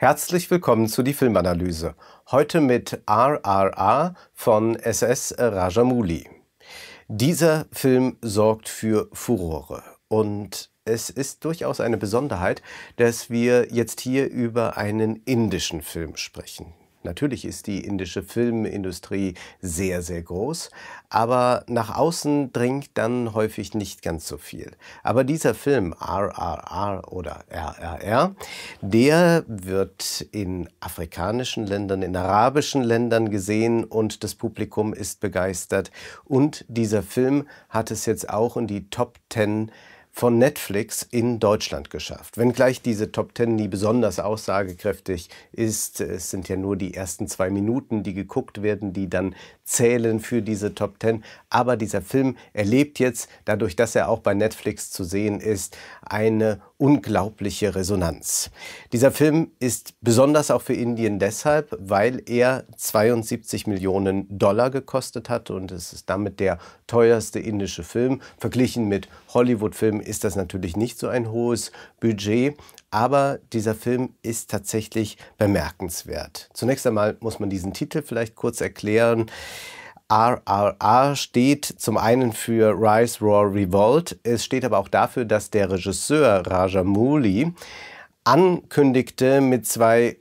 Herzlich willkommen zu die Filmanalyse. Heute mit RRR von SS Rajamouli. Dieser Film sorgt für Furore und es ist durchaus eine Besonderheit, dass wir jetzt hier über einen indischen Film sprechen. Natürlich ist die indische Filmindustrie sehr, sehr groß, aber nach außen dringt dann häufig nicht ganz so viel. Aber dieser Film RRR oder RRR, der wird in afrikanischen Ländern, in arabischen Ländern gesehen und das Publikum ist begeistert. Und dieser Film hat es jetzt auch in die Top 10 von Netflix in Deutschland geschafft. Wenngleich diese Top Ten nie besonders aussagekräftig ist, es sind ja nur die ersten zwei Minuten, die geguckt werden, die dann zählen für diese Top Ten. Aber dieser Film erlebt jetzt, dadurch, dass er auch bei Netflix zu sehen ist, eine unglaubliche Resonanz. Dieser Film ist besonders auch für Indien deshalb, weil er 72 Millionen Dollar gekostet hat und es ist damit der teuerste indische Film verglichen mit Hollywood-Filmen ist das natürlich nicht so ein hohes Budget, aber dieser Film ist tatsächlich bemerkenswert. Zunächst einmal muss man diesen Titel vielleicht kurz erklären. RRR steht zum einen für Rise, Roar, Revolt. Es steht aber auch dafür, dass der Regisseur Raja Rajamouli ankündigte, mit zwei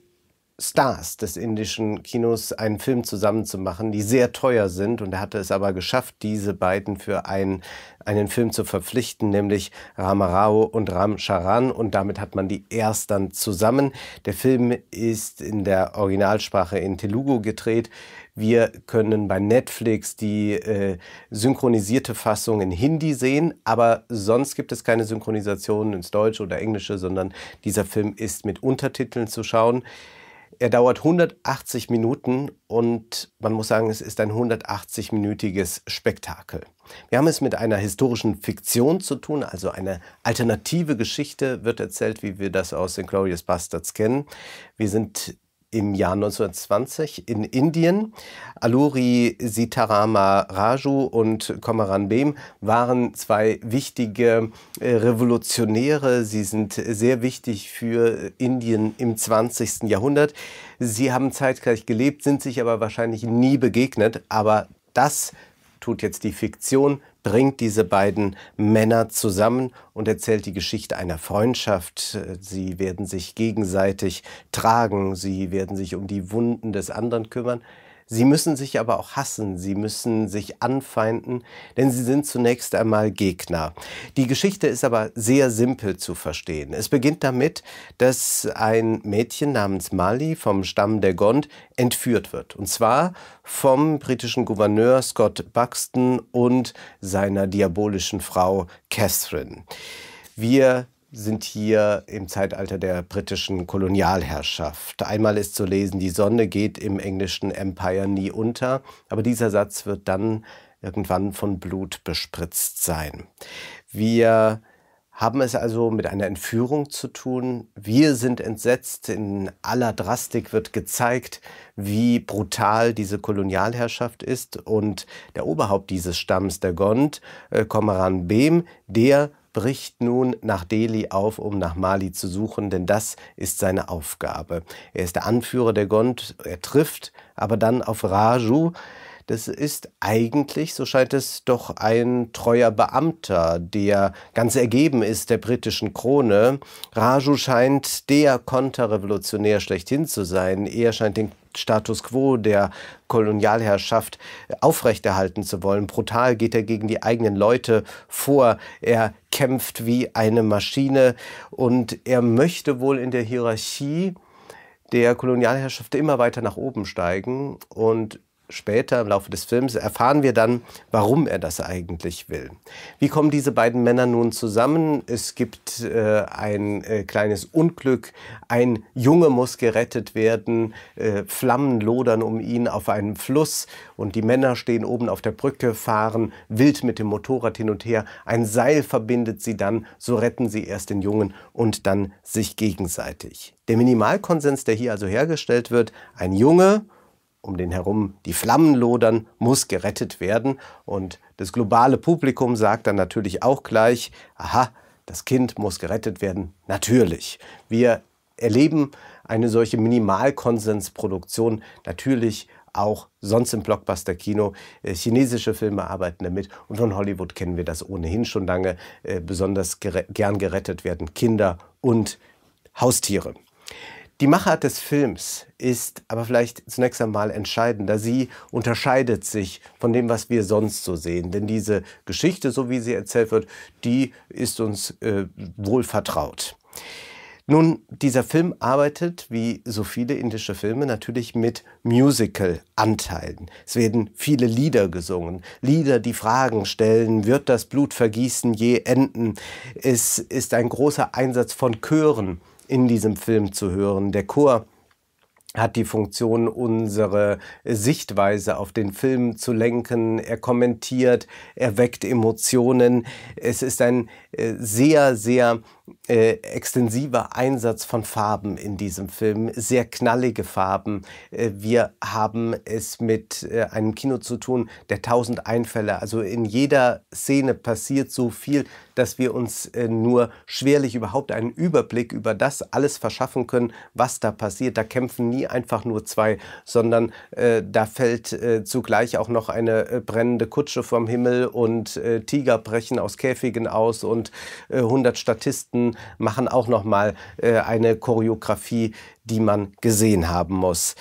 Stars des indischen Kinos einen Film zusammenzumachen, die sehr teuer sind. Und er hatte es aber geschafft, diese beiden für einen, einen Film zu verpflichten, nämlich Ram Rao und Ram Charan. Und damit hat man die erst dann zusammen. Der Film ist in der Originalsprache in Telugu gedreht. Wir können bei Netflix die äh, synchronisierte Fassung in Hindi sehen, aber sonst gibt es keine Synchronisation ins Deutsche oder Englische, sondern dieser Film ist mit Untertiteln zu schauen. Er dauert 180 Minuten und man muss sagen, es ist ein 180-minütiges Spektakel. Wir haben es mit einer historischen Fiktion zu tun, also eine alternative Geschichte wird erzählt, wie wir das aus den Glorious Bastards kennen. Wir sind im Jahr 1920 in Indien. Aluri Sitarama Raju und Komaran Bem waren zwei wichtige äh, Revolutionäre. Sie sind sehr wichtig für Indien im 20. Jahrhundert. Sie haben zeitgleich gelebt, sind sich aber wahrscheinlich nie begegnet. Aber das tut jetzt die Fiktion bringt diese beiden Männer zusammen und erzählt die Geschichte einer Freundschaft. Sie werden sich gegenseitig tragen, sie werden sich um die Wunden des anderen kümmern. Sie müssen sich aber auch hassen, sie müssen sich anfeinden, denn sie sind zunächst einmal Gegner. Die Geschichte ist aber sehr simpel zu verstehen. Es beginnt damit, dass ein Mädchen namens Mali vom Stamm der Gond entführt wird. Und zwar vom britischen Gouverneur Scott Buxton und seiner diabolischen Frau Catherine. Wir sind hier im Zeitalter der britischen Kolonialherrschaft. Einmal ist zu lesen, die Sonne geht im englischen Empire nie unter, aber dieser Satz wird dann irgendwann von Blut bespritzt sein. Wir haben es also mit einer Entführung zu tun. Wir sind entsetzt. In aller Drastik wird gezeigt, wie brutal diese Kolonialherrschaft ist. Und der Oberhaupt dieses Stamms, der Gond, äh, Komaran Bem, der bricht nun nach Delhi auf, um nach Mali zu suchen, denn das ist seine Aufgabe. Er ist der Anführer der Gond, er trifft aber dann auf Raju, das ist eigentlich, so scheint es, doch ein treuer Beamter, der ganz ergeben ist der britischen Krone. Raju scheint der Konterrevolutionär schlechthin zu sein. Er scheint den Status quo der Kolonialherrschaft aufrechterhalten zu wollen. Brutal geht er gegen die eigenen Leute vor. Er kämpft wie eine Maschine und er möchte wohl in der Hierarchie der Kolonialherrschaft immer weiter nach oben steigen und später im Laufe des Films erfahren wir dann, warum er das eigentlich will. Wie kommen diese beiden Männer nun zusammen? Es gibt äh, ein äh, kleines Unglück, ein Junge muss gerettet werden, äh, Flammen lodern um ihn auf einem Fluss und die Männer stehen oben auf der Brücke, fahren wild mit dem Motorrad hin und her, ein Seil verbindet sie dann, so retten sie erst den Jungen und dann sich gegenseitig. Der Minimalkonsens, der hier also hergestellt wird, ein Junge, um den herum die Flammen lodern, muss gerettet werden. Und das globale Publikum sagt dann natürlich auch gleich, aha, das Kind muss gerettet werden, natürlich. Wir erleben eine solche Minimalkonsensproduktion natürlich auch sonst im Blockbuster-Kino. Äh, chinesische Filme arbeiten damit und von Hollywood kennen wir das ohnehin schon lange. Äh, besonders gern gerettet werden Kinder und Haustiere. Die Machart des Films ist aber vielleicht zunächst einmal entscheidender. Sie unterscheidet sich von dem, was wir sonst so sehen. Denn diese Geschichte, so wie sie erzählt wird, die ist uns äh, wohl vertraut. Nun, dieser Film arbeitet, wie so viele indische Filme, natürlich mit Musical-Anteilen. Es werden viele Lieder gesungen. Lieder, die Fragen stellen, wird das Blutvergießen je enden? Es ist ein großer Einsatz von Chören in diesem Film zu hören. Der Chor hat die Funktion, unsere Sichtweise auf den Film zu lenken. Er kommentiert, er weckt Emotionen. Es ist ein äh, sehr, sehr äh, extensiver Einsatz von Farben in diesem Film, sehr knallige Farben. Äh, wir haben es mit äh, einem Kino zu tun, der tausend Einfälle, also in jeder Szene passiert so viel, dass wir uns äh, nur schwerlich überhaupt einen Überblick über das alles verschaffen können, was da passiert. Da kämpfen nie einfach nur zwei, sondern äh, da fällt äh, zugleich auch noch eine brennende Kutsche vom Himmel und Tiger brechen aus Käfigen aus und 100 Statisten Minuten machen auch noch mal äh, eine Choreografie, die man gesehen haben muss.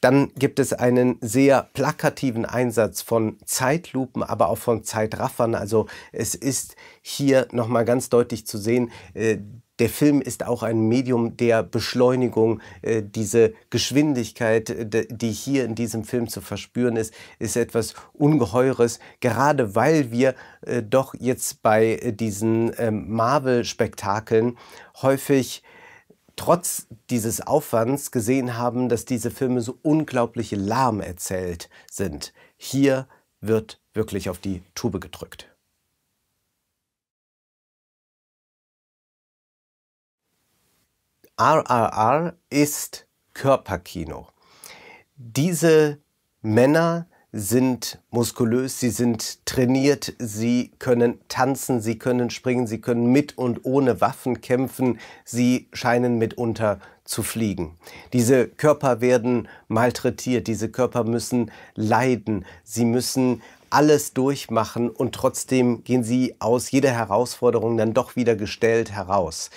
Dann gibt es einen sehr plakativen Einsatz von Zeitlupen, aber auch von Zeitraffern. Also es ist hier nochmal ganz deutlich zu sehen, äh, der Film ist auch ein Medium der Beschleunigung. Äh, diese Geschwindigkeit, äh, die hier in diesem Film zu verspüren ist, ist etwas Ungeheures, gerade weil wir äh, doch jetzt bei diesen ähm, Marvel-Spektakeln häufig trotz dieses Aufwands gesehen haben, dass diese Filme so unglaublich lahm erzählt sind. Hier wird wirklich auf die Tube gedrückt. RRR ist Körperkino. Diese Männer sind muskulös, sie sind trainiert, sie können tanzen, sie können springen, sie können mit und ohne Waffen kämpfen, sie scheinen mitunter zu fliegen. Diese Körper werden malträtiert, diese Körper müssen leiden, sie müssen alles durchmachen und trotzdem gehen sie aus jeder Herausforderung dann doch wieder gestellt heraus.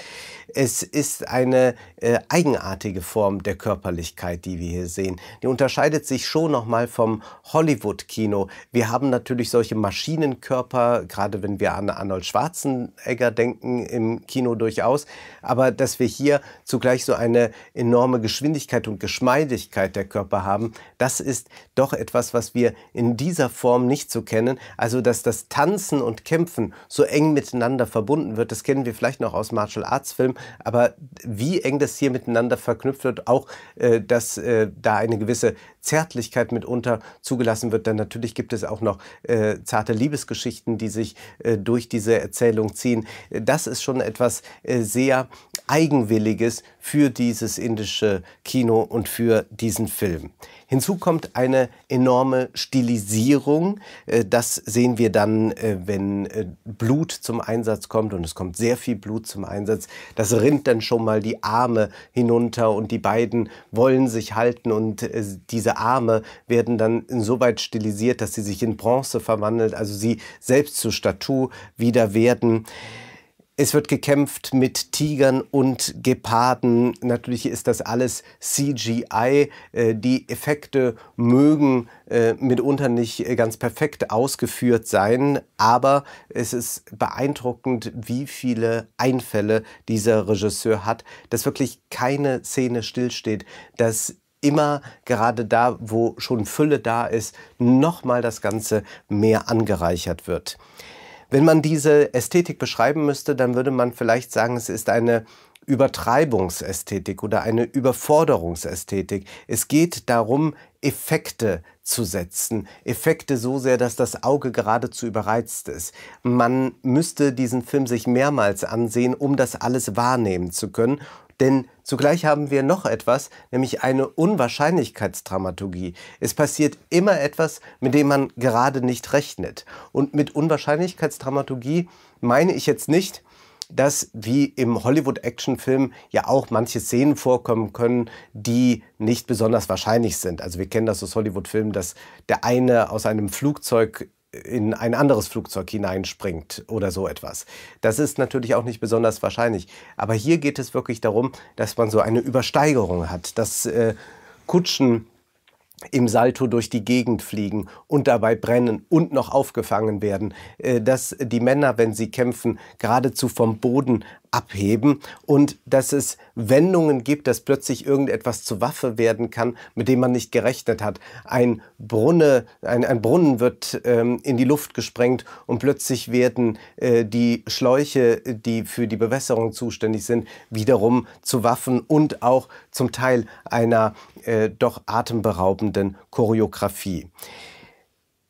Es ist eine äh, eigenartige Form der Körperlichkeit, die wir hier sehen. Die unterscheidet sich schon nochmal vom Hollywood-Kino. Wir haben natürlich solche Maschinenkörper, gerade wenn wir an Arnold Schwarzenegger denken, im Kino durchaus. Aber dass wir hier zugleich so eine enorme Geschwindigkeit und Geschmeidigkeit der Körper haben, das ist doch etwas, was wir in dieser Form nicht so kennen. Also, dass das Tanzen und Kämpfen so eng miteinander verbunden wird, das kennen wir vielleicht noch aus Martial Arts Filmen, aber wie eng das hier miteinander verknüpft wird, auch, äh, dass äh, da eine gewisse Zärtlichkeit mitunter zugelassen wird. Denn natürlich gibt es auch noch äh, zarte Liebesgeschichten, die sich äh, durch diese Erzählung ziehen. Das ist schon etwas äh, sehr Eigenwilliges für dieses indische Kino und für diesen Film. Hinzu kommt eine enorme Stilisierung. Äh, das sehen wir dann, äh, wenn äh, Blut zum Einsatz kommt und es kommt sehr viel Blut zum Einsatz. Das rinnt dann schon mal die Arme hinunter und die beiden wollen sich halten und diese Arme werden dann insoweit stilisiert, dass sie sich in Bronze verwandelt, also sie selbst zur Statue wieder werden. Es wird gekämpft mit Tigern und Geparden. Natürlich ist das alles CGI. Äh, die Effekte mögen äh, mitunter nicht äh, ganz perfekt ausgeführt sein, aber es ist beeindruckend, wie viele Einfälle dieser Regisseur hat, dass wirklich keine Szene stillsteht, dass immer gerade da, wo schon Fülle da ist, nochmal das Ganze mehr angereichert wird. Wenn man diese Ästhetik beschreiben müsste, dann würde man vielleicht sagen, es ist eine Übertreibungsästhetik oder eine Überforderungsästhetik. Es geht darum, Effekte zu setzen. Effekte so sehr, dass das Auge geradezu überreizt ist. Man müsste diesen Film sich mehrmals ansehen, um das alles wahrnehmen zu können. Denn zugleich haben wir noch etwas, nämlich eine Unwahrscheinlichkeitsdramaturgie. Es passiert immer etwas, mit dem man gerade nicht rechnet. Und mit Unwahrscheinlichkeitsdramaturgie meine ich jetzt nicht, dass wie im Hollywood-Actionfilm ja auch manche Szenen vorkommen können, die nicht besonders wahrscheinlich sind. Also wir kennen das aus Hollywood-Filmen, dass der eine aus einem Flugzeug in ein anderes Flugzeug hineinspringt oder so etwas. Das ist natürlich auch nicht besonders wahrscheinlich. Aber hier geht es wirklich darum, dass man so eine Übersteigerung hat, dass äh, Kutschen im Salto durch die Gegend fliegen und dabei brennen und noch aufgefangen werden, äh, dass die Männer, wenn sie kämpfen, geradezu vom Boden abheben und dass es Wendungen gibt, dass plötzlich irgendetwas zur Waffe werden kann, mit dem man nicht gerechnet hat. Ein, Brunne, ein, ein Brunnen wird ähm, in die Luft gesprengt und plötzlich werden äh, die Schläuche, die für die Bewässerung zuständig sind, wiederum zu Waffen und auch zum Teil einer äh, doch atemberaubenden beeindruckenden Choreografie.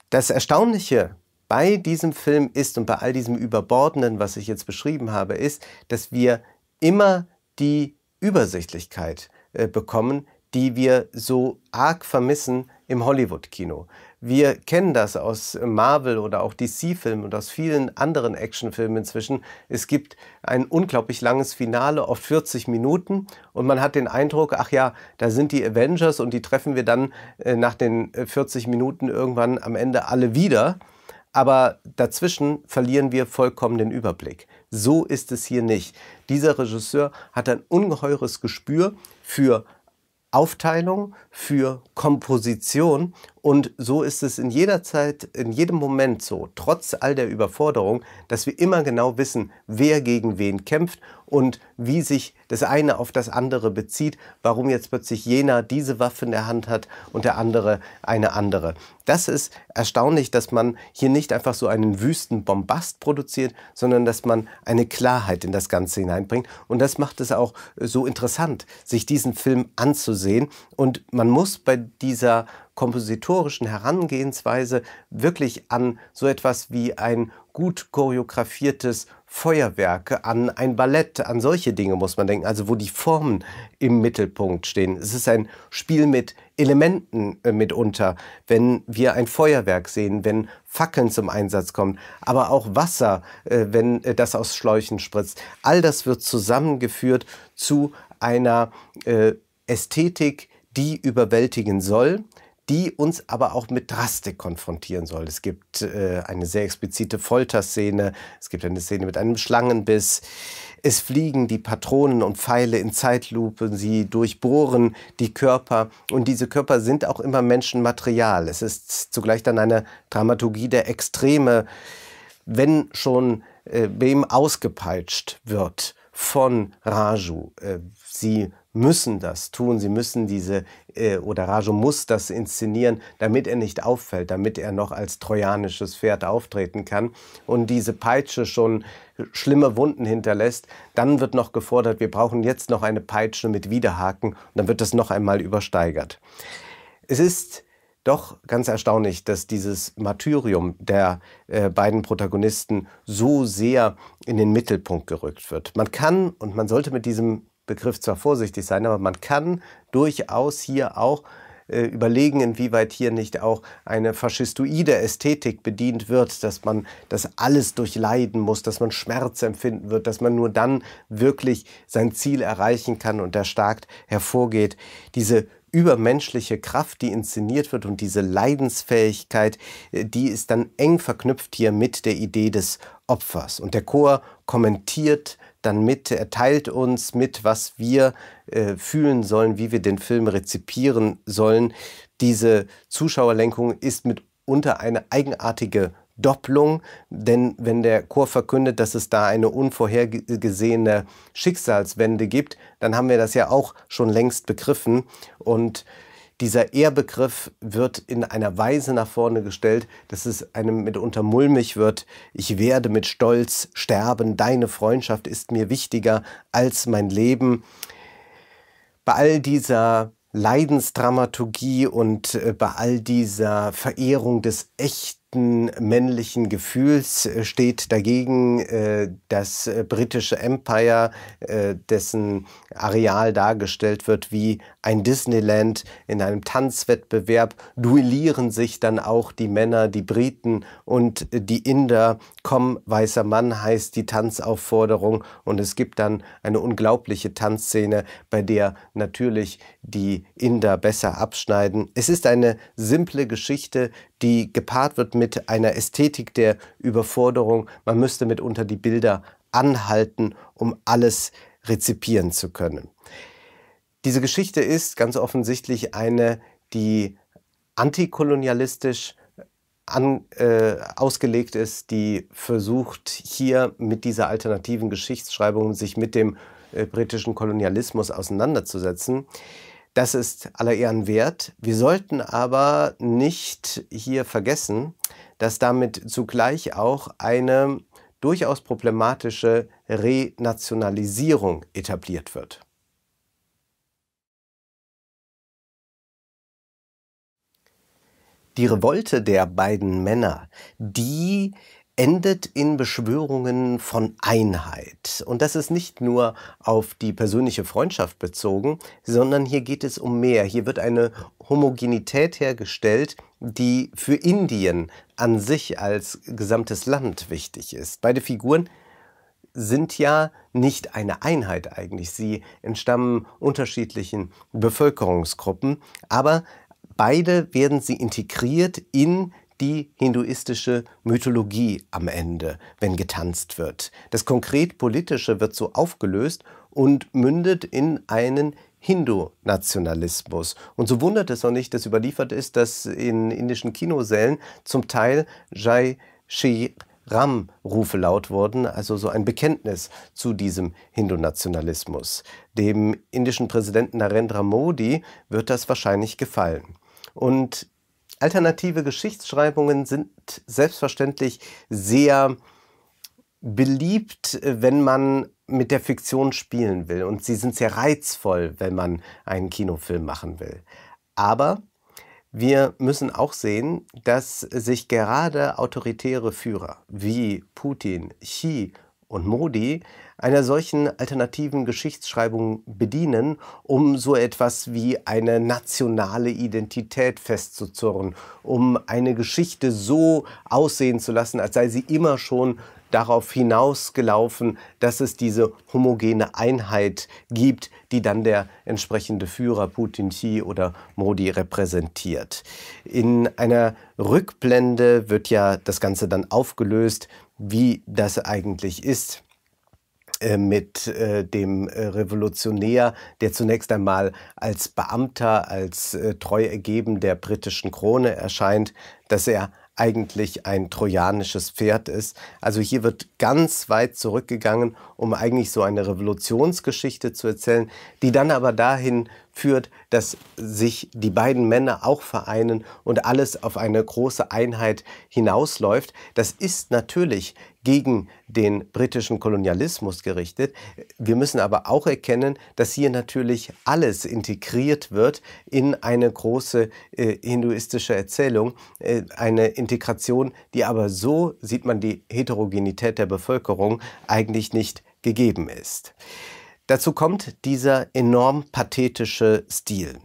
Das Erstaunliche bei diesem Film ist und bei all diesem Überbordenden, was ich jetzt beschrieben habe, ist, dass wir immer die Übersichtlichkeit äh, bekommen, die wir so arg vermissen im Hollywood-Kino. Wir kennen das aus Marvel oder auch DC-Filmen und aus vielen anderen Actionfilmen inzwischen. Es gibt ein unglaublich langes Finale, oft 40 Minuten, und man hat den Eindruck, ach ja, da sind die Avengers und die treffen wir dann äh, nach den 40 äh, Minuten irgendwann am Ende alle wieder. Aber dazwischen verlieren wir vollkommen den Überblick. So ist es hier nicht. Dieser Regisseur hat ein ungeheures Gespür für Aufteilung, für Komposition und so ist es in jeder Zeit, in jedem Moment so, trotz all der Überforderung, dass wir immer genau wissen, wer gegen wen kämpft und wie sich das eine auf das andere bezieht, warum jetzt plötzlich jener diese Waffe in der Hand hat und der andere eine andere. Das ist erstaunlich, dass man hier nicht einfach so einen wüsten Bombast produziert, sondern dass man eine Klarheit in das Ganze hineinbringt. Und das macht es auch äh, so interessant, sich diesen Film anzusehen. Und man muss bei dieser kompositorischen Herangehensweise wirklich an so etwas wie ein gut choreografiertes Feuerwerke, an ein Ballett, an solche Dinge muss man denken, also wo die Formen im Mittelpunkt stehen. Es ist ein Spiel mit Elementen äh, mitunter, wenn wir ein Feuerwerk sehen, wenn Fackeln zum Einsatz kommen, aber auch Wasser, äh, wenn äh, das aus Schläuchen spritzt. All das wird zusammengeführt zu einer äh, Ästhetik, die überwältigen soll, die uns aber auch mit Drastik konfrontieren soll. Es gibt äh, eine sehr explizite Folterszene, es gibt eine Szene mit einem Schlangenbiss, es fliegen die Patronen und Pfeile in Zeitlupe, sie durchbohren die Körper und diese Körper sind auch immer Menschenmaterial. Es ist zugleich dann eine Dramaturgie der Extreme, wenn schon äh, wem ausgepeitscht wird von Raju. Äh, sie müssen das tun, sie müssen diese, äh, oder Rajo muss das inszenieren, damit er nicht auffällt, damit er noch als trojanisches Pferd auftreten kann und diese Peitsche schon schlimme Wunden hinterlässt, dann wird noch gefordert, wir brauchen jetzt noch eine Peitsche mit Widerhaken und dann wird das noch einmal übersteigert. Es ist doch ganz erstaunlich, dass dieses Martyrium der äh, beiden Protagonisten so sehr in den Mittelpunkt gerückt wird. Man kann und man sollte mit diesem Begriff zwar vorsichtig sein, aber man kann durchaus hier auch äh, überlegen, inwieweit hier nicht auch eine faschistoide Ästhetik bedient wird, dass man das alles durchleiden muss, dass man Schmerz empfinden wird, dass man nur dann wirklich sein Ziel erreichen kann und erstarkt hervorgeht. Diese übermenschliche Kraft, die inszeniert wird und diese Leidensfähigkeit, äh, die ist dann eng verknüpft hier mit der Idee des Opfers. Und der Chor kommentiert dann mit, er teilt uns mit, was wir äh, fühlen sollen, wie wir den Film rezipieren sollen. Diese Zuschauerlenkung ist mitunter eine eigenartige Doppelung, denn wenn der Chor verkündet, dass es da eine unvorhergesehene Schicksalswende gibt, dann haben wir das ja auch schon längst begriffen und dieser Ehrbegriff wird in einer Weise nach vorne gestellt, dass es einem mitunter mulmig wird. Ich werde mit Stolz sterben, deine Freundschaft ist mir wichtiger als mein Leben. Bei all dieser Leidensdramaturgie und äh, bei all dieser Verehrung des Echten, männlichen Gefühls äh, steht dagegen äh, das äh, britische Empire, äh, dessen Areal dargestellt wird wie ein Disneyland. In einem Tanzwettbewerb duellieren sich dann auch die Männer, die Briten und äh, die Inder. Komm, weißer Mann heißt die Tanzaufforderung und es gibt dann eine unglaubliche Tanzszene, bei der natürlich die Inder besser abschneiden. Es ist eine simple Geschichte, die gepaart wird mit einer Ästhetik der Überforderung. Man müsste mitunter die Bilder anhalten, um alles rezipieren zu können. Diese Geschichte ist ganz offensichtlich eine, die antikolonialistisch an, äh, ausgelegt ist, die versucht hier mit dieser alternativen Geschichtsschreibung sich mit dem äh, britischen Kolonialismus auseinanderzusetzen. Das ist aller Ehren wert. Wir sollten aber nicht hier vergessen, dass damit zugleich auch eine durchaus problematische Renationalisierung etabliert wird. Die Revolte der beiden Männer, die endet in Beschwörungen von Einheit. Und das ist nicht nur auf die persönliche Freundschaft bezogen, sondern hier geht es um mehr. Hier wird eine Homogenität hergestellt, die für Indien an sich als gesamtes Land wichtig ist. Beide Figuren sind ja nicht eine Einheit eigentlich. Sie entstammen unterschiedlichen Bevölkerungsgruppen, aber beide werden sie integriert in die hinduistische Mythologie am Ende, wenn getanzt wird. Das konkret Politische wird so aufgelöst und mündet in einen Hindu-Nationalismus. Und so wundert es auch nicht, dass überliefert ist, dass in indischen Kinosälen zum Teil Jai Shri Ram-Rufe laut wurden, also so ein Bekenntnis zu diesem Hindu-Nationalismus. Dem indischen Präsidenten Narendra Modi wird das wahrscheinlich gefallen. Und Alternative Geschichtsschreibungen sind selbstverständlich sehr beliebt, äh, wenn man mit der Fiktion spielen will. Und sie sind sehr reizvoll, wenn man einen Kinofilm machen will. Aber wir müssen auch sehen, dass sich gerade autoritäre Führer wie Putin, Xi und Modi einer solchen alternativen Geschichtsschreibung bedienen, um so etwas wie eine nationale Identität festzuzurren, um eine Geschichte so aussehen zu lassen, als sei sie immer schon darauf hinausgelaufen, dass es diese homogene Einheit gibt, die dann der entsprechende Führer Putin Xi oder Modi repräsentiert. In einer Rückblende wird ja das Ganze dann aufgelöst wie das eigentlich ist äh, mit äh, dem äh, Revolutionär, der zunächst einmal als Beamter, als treu ergeben der britischen Krone erscheint, dass er eigentlich ein trojanisches Pferd ist. Also hier wird ganz weit zurückgegangen, um eigentlich so eine Revolutionsgeschichte zu erzählen, die dann aber dahin führt, dass sich die beiden Männer auch vereinen und alles auf eine große Einheit hinausläuft. Das ist natürlich gegen den britischen Kolonialismus gerichtet. Wir müssen aber auch erkennen, dass hier natürlich alles integriert wird in eine große äh, hinduistische Erzählung. Äh, eine Integration, die aber so, sieht man die Heterogenität der Bevölkerung, eigentlich nicht gegeben ist. Dazu kommt dieser enorm pathetische Stil.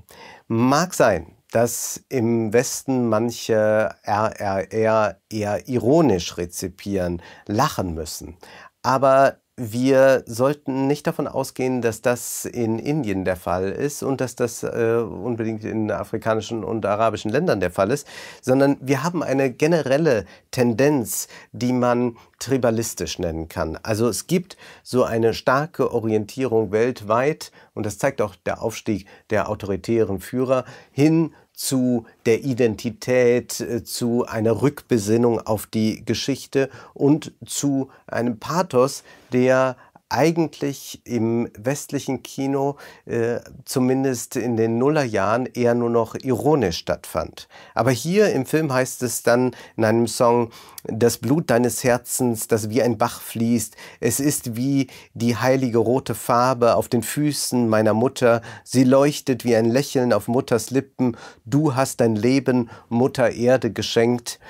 Mag sein, dass im Westen manche RRR eher ironisch rezipieren, lachen müssen. Aber wir sollten nicht davon ausgehen, dass das in Indien der Fall ist und dass das äh, unbedingt in afrikanischen und arabischen Ländern der Fall ist, sondern wir haben eine generelle Tendenz, die man tribalistisch nennen kann. Also es gibt so eine starke Orientierung weltweit, und das zeigt auch der Aufstieg der autoritären Führer, hin zu der Identität, äh, zu einer Rückbesinnung auf die Geschichte und zu einem Pathos, der eigentlich im westlichen Kino äh, zumindest in den Nullerjahren eher nur noch ironisch stattfand. Aber hier im Film heißt es dann in einem Song, das Blut deines Herzens, das wie ein Bach fließt, es ist wie die heilige rote Farbe auf den Füßen meiner Mutter, sie leuchtet wie ein Lächeln auf Mutters Lippen, du hast dein Leben Mutter Erde geschenkt.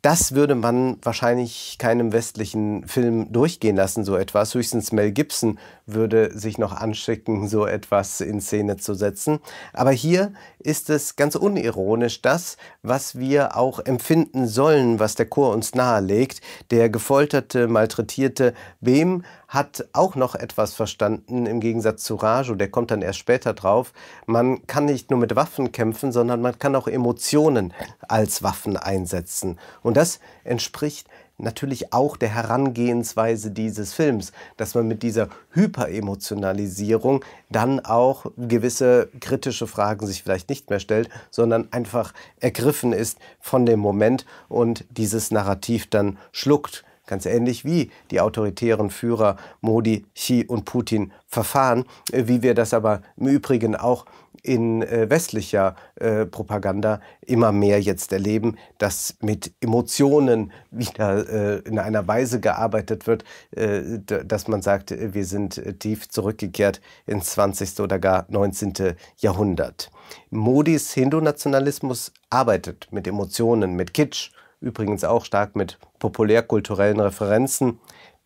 Das würde man wahrscheinlich keinem westlichen Film durchgehen lassen, so etwas, höchstens Mel Gibson würde sich noch anschicken, so etwas in Szene zu setzen. Aber hier ist es ganz unironisch das, was wir auch empfinden sollen, was der Chor uns nahelegt. Der gefolterte, malträtierte Wem hat auch noch etwas verstanden im Gegensatz zu Raju, der kommt dann erst später drauf. Man kann nicht nur mit Waffen kämpfen, sondern man kann auch Emotionen als Waffen einsetzen. Und das entspricht natürlich auch der Herangehensweise dieses Films, dass man mit dieser Hyperemotionalisierung dann auch gewisse kritische Fragen sich vielleicht nicht mehr stellt, sondern einfach ergriffen ist von dem Moment und dieses Narrativ dann schluckt. Ganz ähnlich wie die autoritären Führer Modi, Xi und Putin verfahren, wie wir das aber im Übrigen auch in äh, westlicher äh, Propaganda immer mehr jetzt erleben, dass mit Emotionen wieder äh, in einer Weise gearbeitet wird, dass man sagt, wir sind tief zurückgekehrt ins 20. oder gar 19. Jahrhundert. Modis Hindu-Nationalismus arbeitet mit Emotionen, mit Kitsch, übrigens auch stark mit populärkulturellen Referenzen.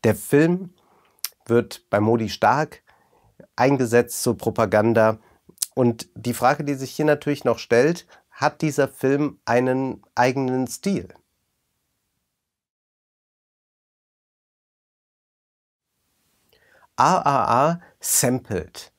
Der Film wird bei Modi stark eingesetzt zur Propaganda. Und die Frage, die sich hier natürlich noch stellt, hat dieser Film einen eigenen Stil? AAA sampled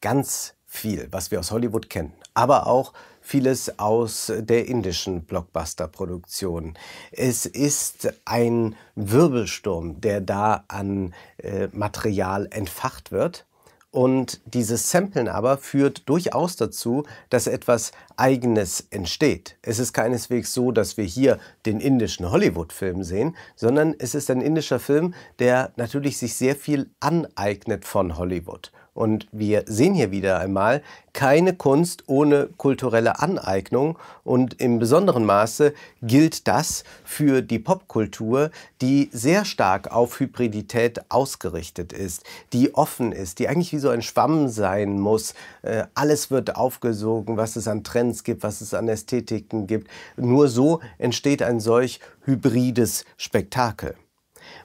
ganz viel, was wir aus Hollywood kennen, aber auch vieles aus der indischen Blockbuster-Produktion. Es ist ein Wirbelsturm, der da an äh, Material entfacht wird und dieses Samplen aber führt durchaus dazu, dass etwas Eigenes entsteht. Es ist keineswegs so, dass wir hier den indischen Hollywood-Film sehen, sondern es ist ein indischer Film, der natürlich sich sehr viel aneignet von Hollywood. Und wir sehen hier wieder einmal keine Kunst ohne kulturelle Aneignung. Und im besonderen Maße gilt das für die Popkultur, die sehr stark auf Hybridität ausgerichtet ist, die offen ist, die eigentlich wie so ein Schwamm sein muss. Äh, alles wird aufgesogen, was es an Trends Trends gibt, was es an Ästhetiken gibt. Nur so entsteht ein solch hybrides Spektakel.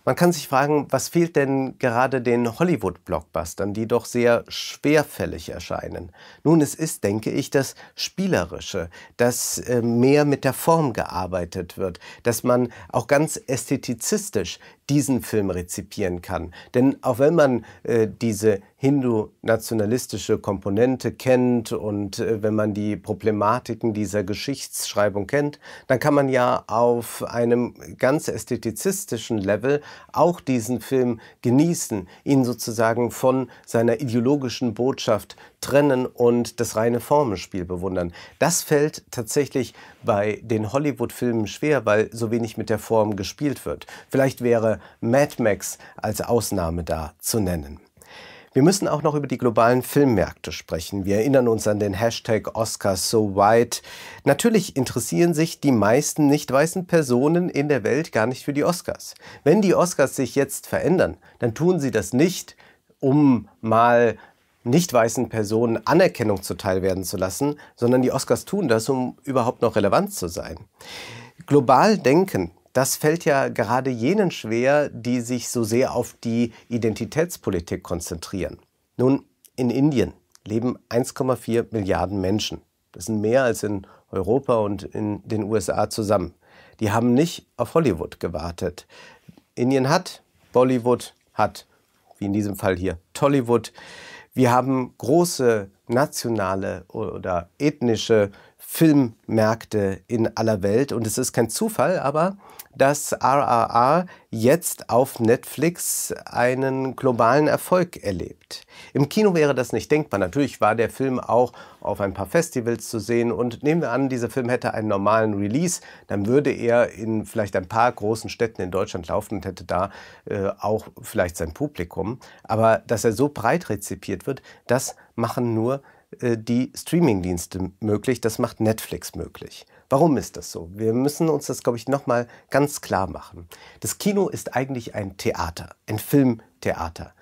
Man kann sich fragen, was fehlt denn gerade den Hollywood-Blockbustern, die doch sehr schwerfällig erscheinen? Nun, es ist, denke ich, das Spielerische, dass äh, mehr mit der Form gearbeitet wird, dass man auch ganz ästhetizistisch diesen Film rezipieren kann. Denn auch wenn man äh, diese hindu-nationalistische Komponente kennt und äh, wenn man die Problematiken dieser Geschichtsschreibung kennt, dann kann man ja auf einem ganz ästhetizistischen Level auch diesen Film genießen, ihn sozusagen von seiner ideologischen Botschaft trennen und das reine Formenspiel bewundern. Das fällt tatsächlich bei den Hollywood-Filmen schwer, weil so wenig mit der Form gespielt wird. Vielleicht wäre Mad Max als Ausnahme da zu nennen. Wir müssen auch noch über die globalen Filmmärkte sprechen. Wir erinnern uns an den Hashtag OscarsSoWhite. Natürlich interessieren sich die meisten nicht weißen Personen in der Welt gar nicht für die Oscars. Wenn die Oscars sich jetzt verändern, dann tun sie das nicht, um mal nicht weißen Personen Anerkennung zuteilwerden zu lassen, sondern die Oscars tun das, um überhaupt noch relevant zu sein. Global denken das fällt ja gerade jenen schwer, die sich so sehr auf die Identitätspolitik konzentrieren. Nun, in Indien leben 1,4 Milliarden Menschen. Das sind mehr als in Europa und in den USA zusammen. Die haben nicht auf Hollywood gewartet. Indien hat, Bollywood hat, wie in diesem Fall hier, Tollywood. Wir haben große nationale oder ethnische Filmmärkte in aller Welt. Und es ist kein Zufall, aber dass RRR jetzt auf Netflix einen globalen Erfolg erlebt. Im Kino wäre das nicht denkbar. Natürlich war der Film auch auf ein paar Festivals zu sehen. Und nehmen wir an, dieser Film hätte einen normalen Release, dann würde er in vielleicht ein paar großen Städten in Deutschland laufen und hätte da äh, auch vielleicht sein Publikum. Aber dass er so breit rezipiert wird, das machen nur äh, die Streamingdienste möglich, das macht Netflix möglich. Warum ist das so? Wir müssen uns das, glaube ich, nochmal ganz klar machen. Das Kino ist eigentlich ein Theater, ein Filmtheater.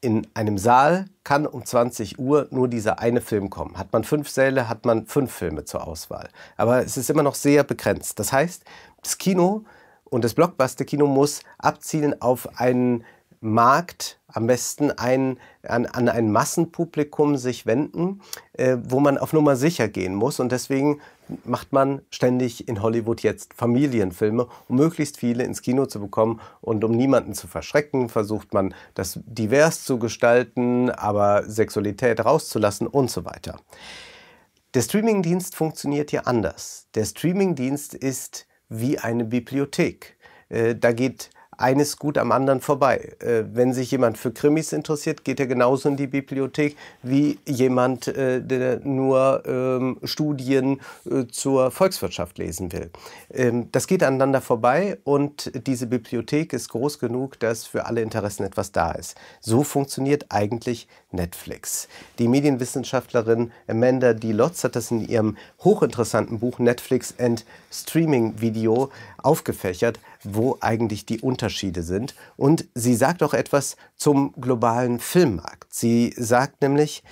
In einem Saal kann um 20 Uhr nur dieser eine Film kommen. Hat man fünf Säle, hat man fünf Filme zur Auswahl. Aber es ist immer noch sehr begrenzt. Das heißt, das Kino und das Blockbuster-Kino muss abzielen auf einen Markt, am besten ein, an, an ein Massenpublikum sich wenden, äh, wo man auf Nummer sicher gehen muss. Und deswegen macht man ständig in Hollywood jetzt Familienfilme, um möglichst viele ins Kino zu bekommen und um niemanden zu verschrecken, versucht man das divers zu gestalten, aber Sexualität rauszulassen und so weiter. Der Streamingdienst funktioniert hier anders. Der Streamingdienst ist wie eine Bibliothek. Äh, da geht eines gut am anderen vorbei. Äh, wenn sich jemand für Krimis interessiert, geht er genauso in die Bibliothek wie jemand, äh, der nur ähm, Studien äh, zur Volkswirtschaft lesen will. Ähm, das geht aneinander vorbei und diese Bibliothek ist groß genug, dass für alle Interessen etwas da ist. So funktioniert eigentlich Netflix. Die Medienwissenschaftlerin Amanda D. Lotz hat das in ihrem hochinteressanten Buch Netflix and Streaming Video aufgefächert wo eigentlich die Unterschiede sind. Und sie sagt auch etwas zum globalen Filmmarkt. Sie sagt nämlich,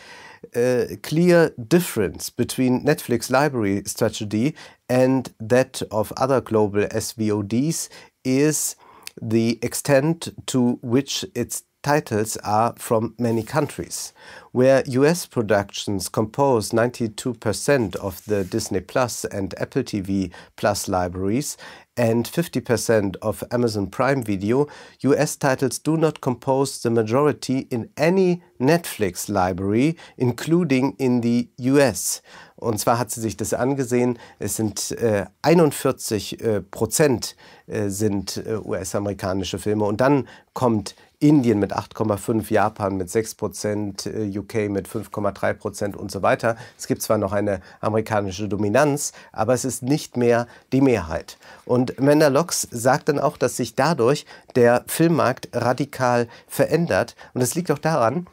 Uh, clear difference between Netflix library strategy and that of other global SVODs is the extent to which its titles are from many countries. Where US productions compose 92% of the Disney Plus and Apple TV Plus libraries and 50% of Amazon Prime Video, US titles do not compose the majority in any Netflix library, including in the US. Und zwar hat sie sich das angesehen, es sind äh, 41 äh, Prozent äh, sind äh, US-amerikanische Filme und dann kommt Indien mit 8,5, Japan mit 6 Prozent, äh, UK mit 5,3 Prozent und so weiter. Es gibt zwar noch eine amerikanische Dominanz, aber es ist nicht mehr die Mehrheit. Und Menderlocks sagt dann auch, dass sich dadurch der Filmmarkt radikal verändert. Und es liegt auch daran,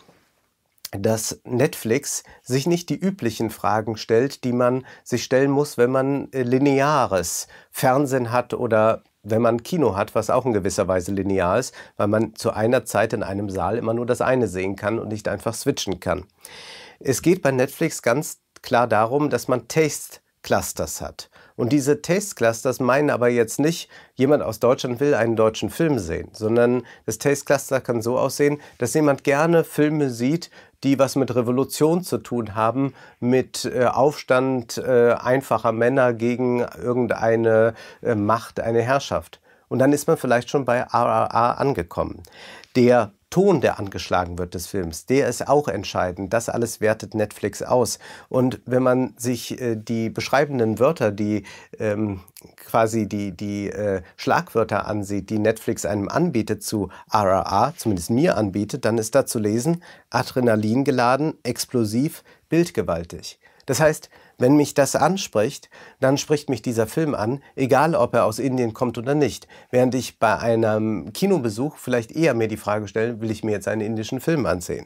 dass Netflix sich nicht die üblichen Fragen stellt, die man sich stellen muss, wenn man äh, lineares Fernsehen hat oder wenn man Kino hat, was auch in gewisser Weise linear ist, weil man zu einer Zeit in einem Saal immer nur das eine sehen kann und nicht einfach switchen kann. Es geht bei Netflix ganz klar darum, dass man Taste Clusters hat. Und diese Taste Clusters meinen aber jetzt nicht, jemand aus Deutschland will einen deutschen Film sehen, sondern das Taste Cluster kann so aussehen, dass jemand gerne Filme sieht, die was mit Revolution zu tun haben, mit äh, Aufstand äh, einfacher Männer gegen irgendeine äh, Macht, eine Herrschaft. Und dann ist man vielleicht schon bei RRA angekommen, der Ton, der angeschlagen wird des Films, der ist auch entscheidend. Das alles wertet Netflix aus. Und wenn man sich äh, die beschreibenden Wörter, die ähm, quasi die, die äh, Schlagwörter ansieht, die Netflix einem anbietet zu RRA, zumindest mir anbietet, dann ist da zu lesen, Adrenalin geladen, explosiv, bildgewaltig. Das heißt, wenn mich das anspricht, dann spricht mich dieser Film an, egal ob er aus Indien kommt oder nicht. Während ich bei einem Kinobesuch vielleicht eher mir die Frage stelle, will ich mir jetzt einen indischen Film ansehen.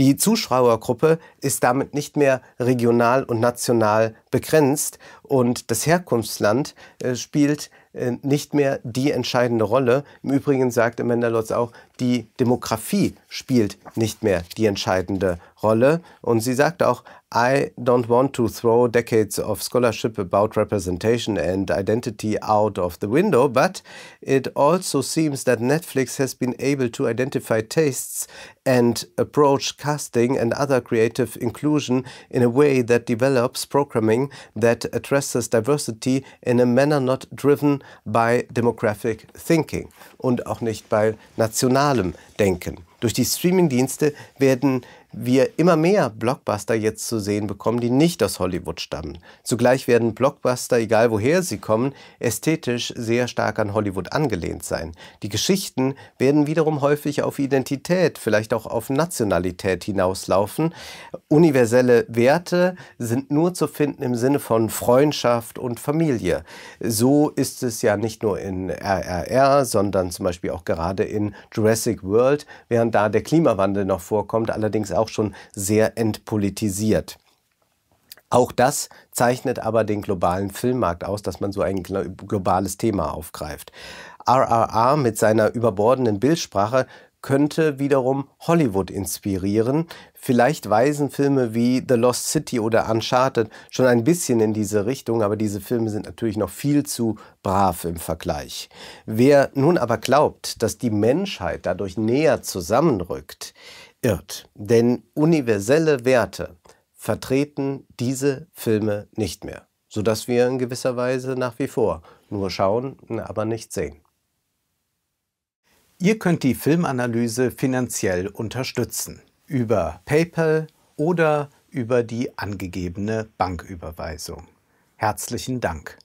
Die Zuschauergruppe ist damit nicht mehr regional und national begrenzt und das Herkunftsland äh, spielt äh, nicht mehr die entscheidende Rolle. Im Übrigen sagt Amanda Lotz auch, die Demografie spielt nicht mehr die entscheidende Rolle. Rolle und sie sagt auch, I don't want to throw decades of scholarship about representation and identity out of the window, but it also seems that Netflix has been able to identify tastes and approach casting and other creative inclusion in a way that develops programming that addresses diversity in a manner not driven by demographic thinking und auch nicht bei nationalem Denken. Durch die Streamingdienste werden wir immer mehr Blockbuster jetzt zu sehen bekommen, die nicht aus Hollywood stammen. Zugleich werden Blockbuster, egal woher sie kommen, ästhetisch sehr stark an Hollywood angelehnt sein. Die Geschichten werden wiederum häufig auf Identität, vielleicht auch auf Nationalität hinauslaufen. Universelle Werte sind nur zu finden im Sinne von Freundschaft und Familie. So ist es ja nicht nur in RRR, sondern zum Beispiel auch gerade in Jurassic World, während da der Klimawandel noch vorkommt, allerdings auch schon sehr entpolitisiert. Auch das zeichnet aber den globalen Filmmarkt aus, dass man so ein globales Thema aufgreift. RRR mit seiner überbordenden Bildsprache könnte wiederum Hollywood inspirieren. Vielleicht weisen Filme wie The Lost City oder Uncharted schon ein bisschen in diese Richtung, aber diese Filme sind natürlich noch viel zu brav im Vergleich. Wer nun aber glaubt, dass die Menschheit dadurch näher zusammenrückt, irrt. Denn universelle Werte vertreten diese Filme nicht mehr, sodass wir in gewisser Weise nach wie vor nur schauen, aber nicht sehen. Ihr könnt die Filmanalyse finanziell unterstützen über PayPal oder über die angegebene Banküberweisung. Herzlichen Dank.